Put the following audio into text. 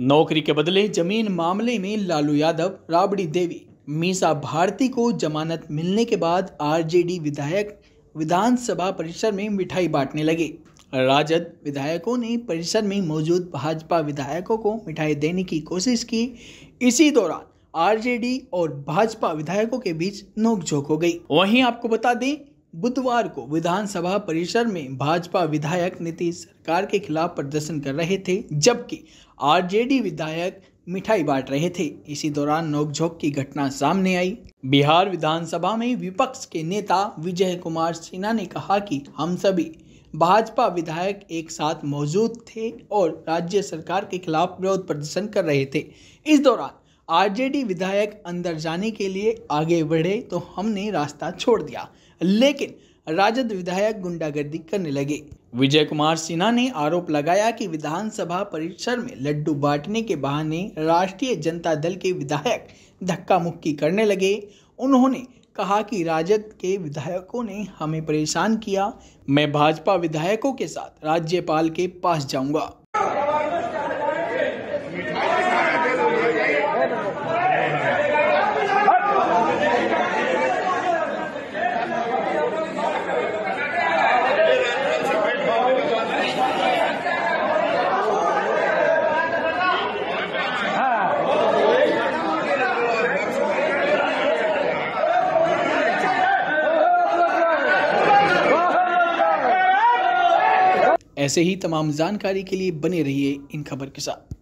नौकरी के बदले जमीन मामले में लालू यादव राबड़ी देवी मीसा भारती को जमानत मिलने के बाद आरजेडी विधायक विधानसभा परिसर में मिठाई बांटने लगे राजद विधायकों ने परिसर में मौजूद भाजपा विधायकों को मिठाई देने की कोशिश की इसी दौरान आरजेडी और भाजपा विधायकों के बीच नोकझोंक हो गई वहीं आपको बता दें बुधवार को विधानसभा परिसर में भाजपा विधायक नीतीश सरकार के खिलाफ प्रदर्शन कर रहे थे जबकि आरजेडी विधायक मिठाई बांट रहे थे इसी दौरान नोकझोंक की घटना सामने आई बिहार विधानसभा में विपक्ष के नेता विजय कुमार सिन्हा ने कहा कि हम सभी भाजपा विधायक एक साथ मौजूद थे और राज्य सरकार के खिलाफ विरोध प्रदर्शन कर रहे थे इस दौरान आरजेडी विधायक अंदर जाने के लिए आगे बढ़े तो हमने रास्ता छोड़ दिया लेकिन राजद विधायक गुंडागर्दी करने लगे विजय कुमार सिन्हा ने आरोप लगाया कि विधानसभा परिसर में लड्डू बांटने के बहाने राष्ट्रीय जनता दल के विधायक धक्का मुक्की करने लगे उन्होंने कहा कि राजद के विधायकों ने हमें परेशान किया मैं भाजपा विधायकों के साथ राज्यपाल के पास जाऊंगा ऐसे ही तमाम जानकारी के लिए बने रहिए इन खबर के साथ